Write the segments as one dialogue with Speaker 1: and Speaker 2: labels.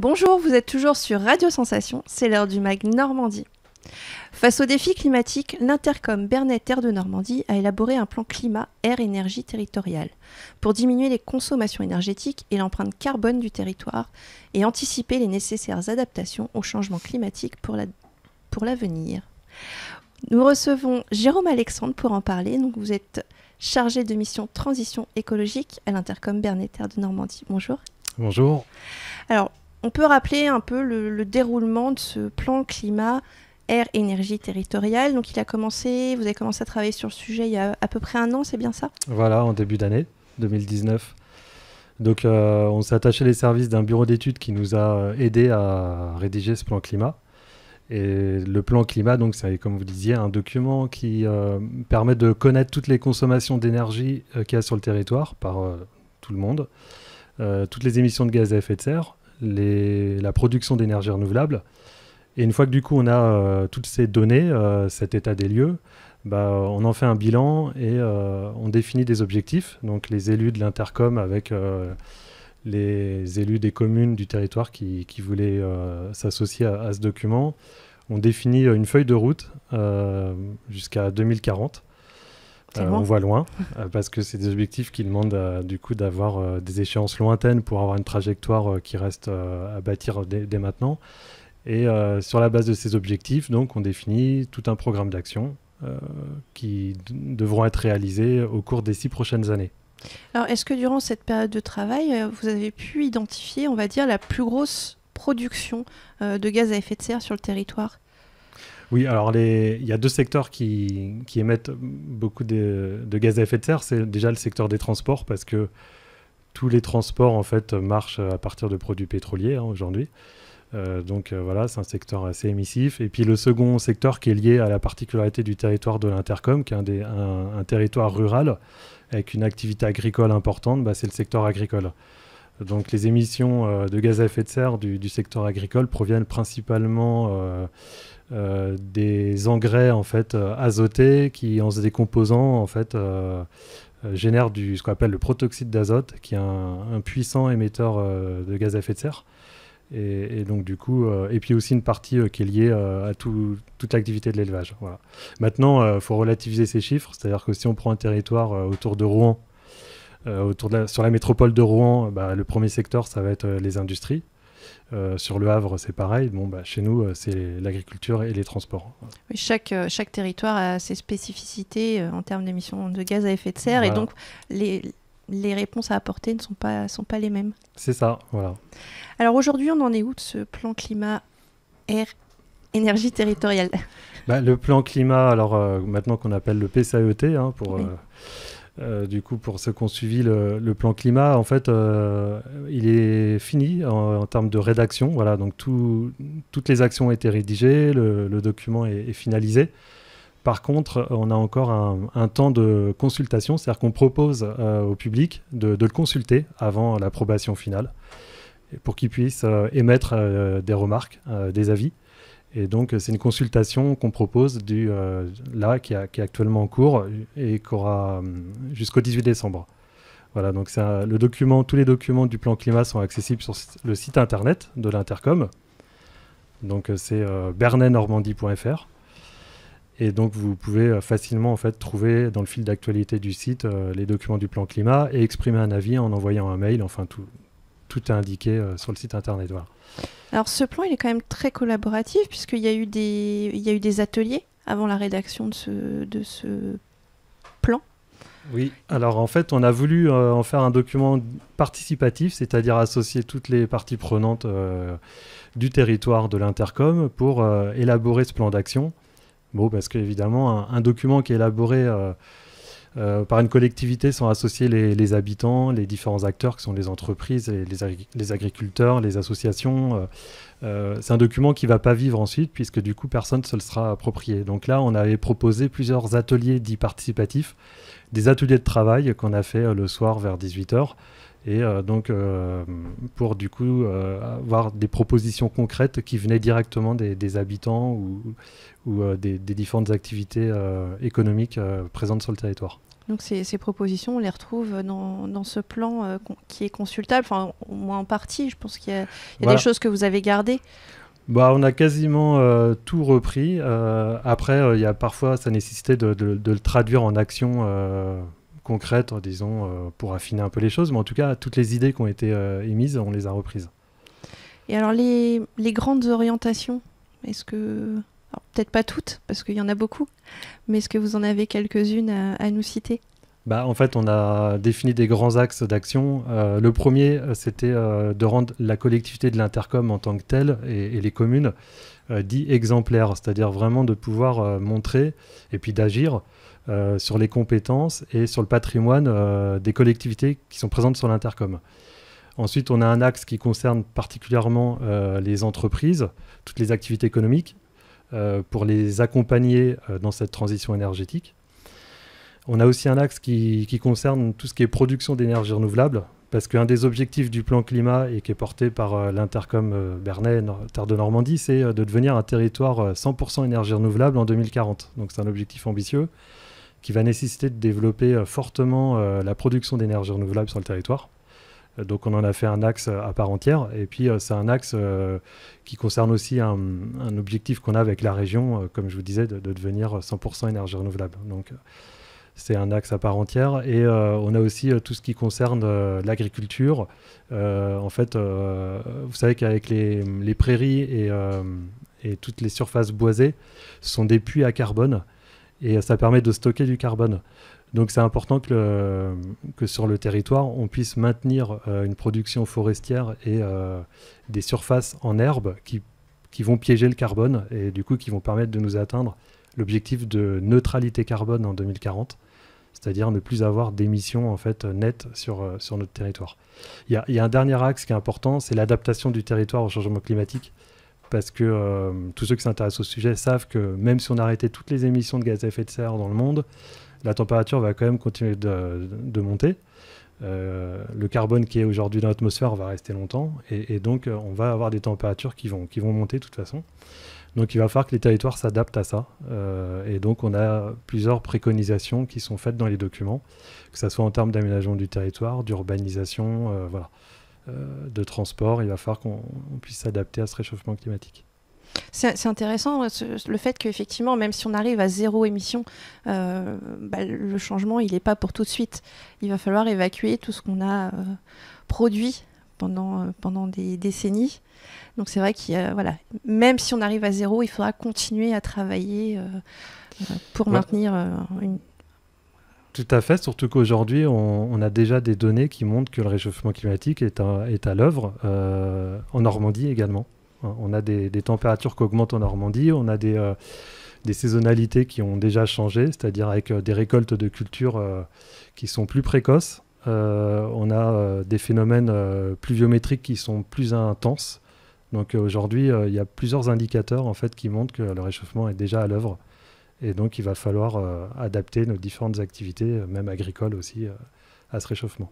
Speaker 1: Bonjour, vous êtes toujours sur Radio Sensation, c'est l'heure du mag Normandie. Face aux défi climatique, l'intercom Bernet Terre de Normandie a élaboré un plan climat, air, énergie territorial pour diminuer les consommations énergétiques et l'empreinte carbone du territoire et anticiper les nécessaires adaptations au changement climatique pour l'avenir. Nous recevons Jérôme Alexandre pour en parler. Donc vous êtes chargé de mission transition écologique à l'intercom Bernet Terre de Normandie. Bonjour. Bonjour. Alors, on peut rappeler un peu le, déroulement de ce plan climat air énergie territoriale. Donc il a commencé, vous avez commencé à travailler sur le sujet il y a à peu près un an, c'est bien
Speaker 2: ça Voilà, en début d'année 2019. Donc euh, on s'est attaché les services d'un bureau d'études qui nous a aidés à rédiger ce plan climat. Et le plan climat, donc c'est comme vous disiez un document qui euh, permet de connaître toutes les consommations d'énergie euh, qu'il y a sur le territoire par tout le monde, toutes les émissions de gaz à effet de serre, les, la production d'énergie renouvelable. Et une fois que du coup on a euh, toutes ces données, euh, cet état des lieux, bah, on en fait un bilan et euh, on définit des objectifs. Donc les élus de l'intercom avec les élus des communes du territoire qui, qui voulaient s'associer à, à, ce document, on définit une feuille de route jusqu'à 2040 euh, on voit loin, euh, parce que c'est des objectifs qui demandent euh, du coup d'avoir des échéances lointaines pour avoir une trajectoire qui reste à bâtir dès, maintenant. Et sur la base de ces objectifs, donc, on définit tout un programme d'action qui devront être réalisés au cours des six prochaines années.
Speaker 1: Alors, est-ce que durant cette période de travail, vous avez pu identifier, on va dire, la plus grosse production de gaz à effet de serre sur le territoire
Speaker 2: oui, alors il y a deux secteurs qui, émettent beaucoup de... gaz à effet de serre. C'est déjà le secteur des transports parce que tous les transports en fait marchent à partir de produits pétroliers hein, aujourd'hui. Euh, donc euh, voilà, c'est un secteur assez émissif. Et puis le second secteur qui est lié à la particularité du territoire de l'Intercom, qui est un, territoire rural avec une activité agricole importante, bah, c'est le secteur agricole. Donc les émissions euh, de gaz à effet de serre du, secteur agricole proviennent principalement euh, euh, des engrais en fait azotés qui en se décomposant en fait euh, génèrent du ce qu'on appelle le protoxyde d'azote qui est un, puissant émetteur de gaz à effet de serre et, donc du coup et puis aussi une partie qui est liée à toute l'activité de l'élevage voilà. maintenant il faut relativiser ces chiffres c'est à dire que si on prend un territoire autour de Rouen euh, autour de sur la métropole de Rouen, bah, le premier secteur, ça va être euh, les industries. Euh, sur le Havre, c'est pareil. Bon, bah, chez nous, c'est l'agriculture et les transports.
Speaker 1: chaque, chaque territoire a ses spécificités en termes d'émissions de gaz à effet de serre. Et donc, les, les, réponses à apporter ne sont pas, sont pas les mêmes.
Speaker 2: C'est ça, voilà.
Speaker 1: Alors aujourd'hui, on en est où de ce plan climat air énergie territoriale
Speaker 2: bah, Le plan climat, alors maintenant qu'on appelle le PCAET, hein, pour... Euh, du coup, pour ceux qui ont suivi le, plan climat, en fait, euh, il est fini en, termes de rédaction. Voilà, donc toutes les actions ont été rédigées, le, document est, finalisé. Par contre, on a encore un, temps de consultation, c'est-à-dire qu'on propose euh, au public de, de, le consulter avant l'approbation finale, pour qu'il puisse émettre des remarques, des avis. Et donc, euh, c'est une consultation qu'on propose euh, là, qui, est actuellement en cours et qui aura hum, jusqu'au 18 décembre. Voilà, donc le document, tous les documents du plan climat sont accessibles sur le site internet de l'Intercom. Donc, euh, c'est euh, Et donc, vous pouvez facilement en fait, trouver dans le fil d'actualité du site les documents du plan climat et exprimer un avis en envoyant un mail, enfin, tout, tout est indiqué euh, sur le site internet. Voilà.
Speaker 1: Alors ce plan, il est quand même très collaboratif puisqu'il y a eu des, il y a eu des ateliers avant la rédaction de ce, de ce plan.
Speaker 2: Oui, alors en fait, on a voulu euh, en faire un document participatif, c'est-à-dire associer toutes les parties prenantes euh, du territoire de l'intercom pour élaborer ce plan d'action. Bon, parce qu'évidemment, un, document qui est élaboré euh, par une collectivité sont associés les, habitants, les différents acteurs qui sont les entreprises, les, agriculteurs, les associations. Euh, euh, c'est un document qui ne va pas vivre ensuite puisque du coup personne ne se le sera approprié. Donc là, on avait proposé plusieurs ateliers dits participatifs, des ateliers de travail qu'on a fait le soir vers 18h. Et donc, pour du coup avoir des propositions concrètes qui venaient directement des, habitants ou, des, différentes activités économiques présentes sur le territoire.
Speaker 1: Donc ces, propositions, on les retrouve dans, dans ce plan euh, qui est consultable, enfin au moins en partie. Je pense qu'il y a, des choses que vous avez gardées.
Speaker 2: Bah, on a quasiment euh, tout repris. Euh, après, il y a parfois, ça nécessité de, de, le traduire en action concrète, disons, pour affiner un peu les choses. Mais en tout cas, toutes les idées qui ont été émises, on les a reprises.
Speaker 1: Et alors, les, les grandes orientations, est-ce que peut-être pas toutes, parce qu'il y en a beaucoup, mais est-ce que vous en avez quelques-unes à, nous citer
Speaker 2: bah, en fait, on a défini des grands axes d'action. Euh, le premier, euh, c'était euh, de rendre la collectivité de l'intercom en tant que telle et, les communes dits exemplaires, c'est-à-dire vraiment de pouvoir montrer et puis d'agir sur les compétences et sur le patrimoine des collectivités qui sont présentes sur l'intercom. Ensuite, on a un axe qui concerne particulièrement les entreprises, toutes les activités économiques, euh, pour les accompagner euh, dans cette transition énergétique. On a aussi un axe qui, concerne tout ce qui est production d'énergie renouvelable, parce qu'un des objectifs du plan climat et qui est porté par euh, l'intercom Bernay Terre de Normandie, c'est de devenir un territoire 100% énergie renouvelable en 2040. Donc c'est un objectif ambitieux qui va nécessiter de développer fortement la production d'énergie renouvelable sur le territoire. Donc on en a fait un axe euh, à part entière. Et puis euh, c'est un axe euh, qui concerne aussi un, objectif qu'on a avec la région, comme je vous disais, de, devenir 100% énergie renouvelable. Donc c'est un axe à part entière. Et on a aussi tout ce qui concerne l'agriculture. en fait, vous savez qu'avec les, prairies et, et, toutes les surfaces boisées, ce sont des puits à carbone. Et ça permet de stocker du carbone. Donc c'est important que, sur le territoire, on puisse maintenir euh, une production forestière et euh, des surfaces en herbe qui, vont piéger le carbone et du coup qui vont permettre de nous atteindre l'objectif de neutralité carbone en 2040, c'est-à-dire ne plus avoir d'émissions en fait nettes sur, euh, sur notre territoire. Il y a, un dernier axe qui est important, c'est l'adaptation du territoire au changement climatique. Parce que tous ceux qui s'intéressent au sujet savent que même si on arrêtait toutes les émissions de gaz à effet de serre dans le monde, la température va quand même continuer de, monter. Euh, le carbone qui est aujourd'hui dans l'atmosphère va rester longtemps et, donc euh, on va avoir des températures qui vont, qui vont monter de toute façon. Donc il va falloir que les territoires s'adaptent à ça. Euh, et donc on a plusieurs préconisations qui sont faites dans les documents, que ce soit en termes d'aménagement du territoire, d'urbanisation, voilà, de transport. Il va falloir qu'on puisse s'adapter à ce réchauffement climatique.
Speaker 1: C'est intéressant le fait qu'effectivement, même si on arrive à zéro émission, euh, bah, le changement, il n'est pas pour tout de suite. Il va falloir évacuer tout ce qu'on a euh, produit pendant, euh, pendant des décennies. Donc c'est vrai que voilà, même si on arrive à zéro, il faudra continuer à travailler pour maintenir une,
Speaker 2: tout à fait, surtout qu'aujourd'hui, on, a déjà des données qui montrent que le réchauffement climatique est à, est à l'œuvre, en Normandie également. Euh, on a des, températures qui augmentent en Normandie, on a des, euh, saisonnalités qui ont déjà changé, c'est-à-dire avec euh, des récoltes de cultures qui sont plus précoces. on a des phénomènes pluviométriques qui sont plus intenses. Donc aujourd'hui, il y a plusieurs indicateurs en fait qui montrent que le réchauffement est déjà à l'œuvre. Et donc il va falloir adapter nos différentes activités, même agricoles aussi, à ce réchauffement.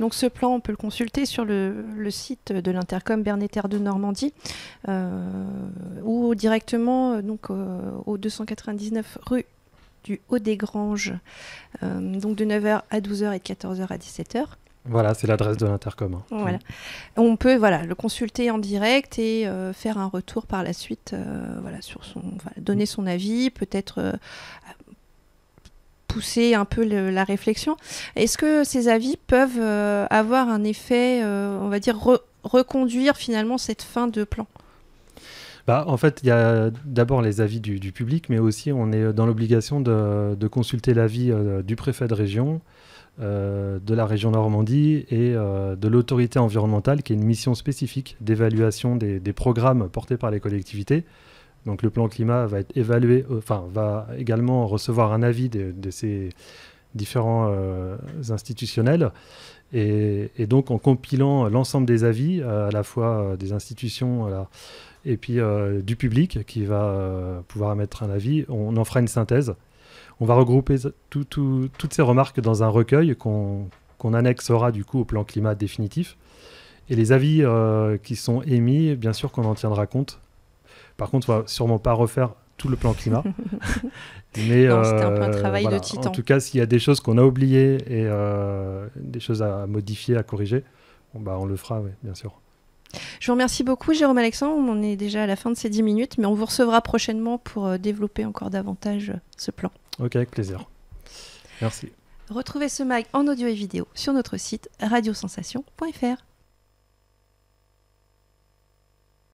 Speaker 1: Donc ce plan, on peut le consulter sur le, site de l'Intercom Bernetaire de Normandie euh, ou directement euh, donc, euh, au 299 rue du Haut des Granges, donc de 9h à 12h et de 14h à 17h.
Speaker 2: Voilà, c'est l'adresse de l'Intercom. Hein. Voilà. Mm.
Speaker 1: On peut voilà, le consulter en direct et faire un retour par la suite, voilà, sur son, donner son avis, peut-être pousser un peu la réflexion. Est-ce que ces avis peuvent euh, avoir un effet, euh, on va dire, reconduire finalement cette fin de plan
Speaker 2: bah, en fait, il y a d'abord les avis du, public, mais aussi on est dans l'obligation de, consulter l'avis euh, du préfet de région, de la région Normandie et de l'autorité environnementale, qui est une mission spécifique d'évaluation des, programmes portés par les collectivités. Donc le plan climat va être évalué, euh, enfin va également recevoir un avis de, ces différents euh, institutionnels. Et, donc en compilant l'ensemble des avis, euh, à la fois des institutions et puis du public qui va pouvoir mettre un avis, on en fera une synthèse. On va regrouper toutes ces remarques dans un recueil qu'on annexera du coup au plan climat définitif. Et les avis qui sont émis, bien sûr qu'on en tiendra compte par contre, on va sûrement pas refaire tout le plan climat. Mais non, euh, un peu un travail de titan. En tout cas, s'il y a des choses qu'on a oubliées et euh, des choses à modifier, à corriger, bon, bah, on le fera, bien sûr.
Speaker 1: Je vous remercie beaucoup, Jérôme Alexandre. On est déjà à la fin de ces 10 minutes, mais on vous recevra prochainement pour euh, développer encore davantage euh,
Speaker 2: ce plan. Ok, avec plaisir. Merci.
Speaker 1: Retrouvez ce mag en audio et vidéo sur notre site radiosensation.fr.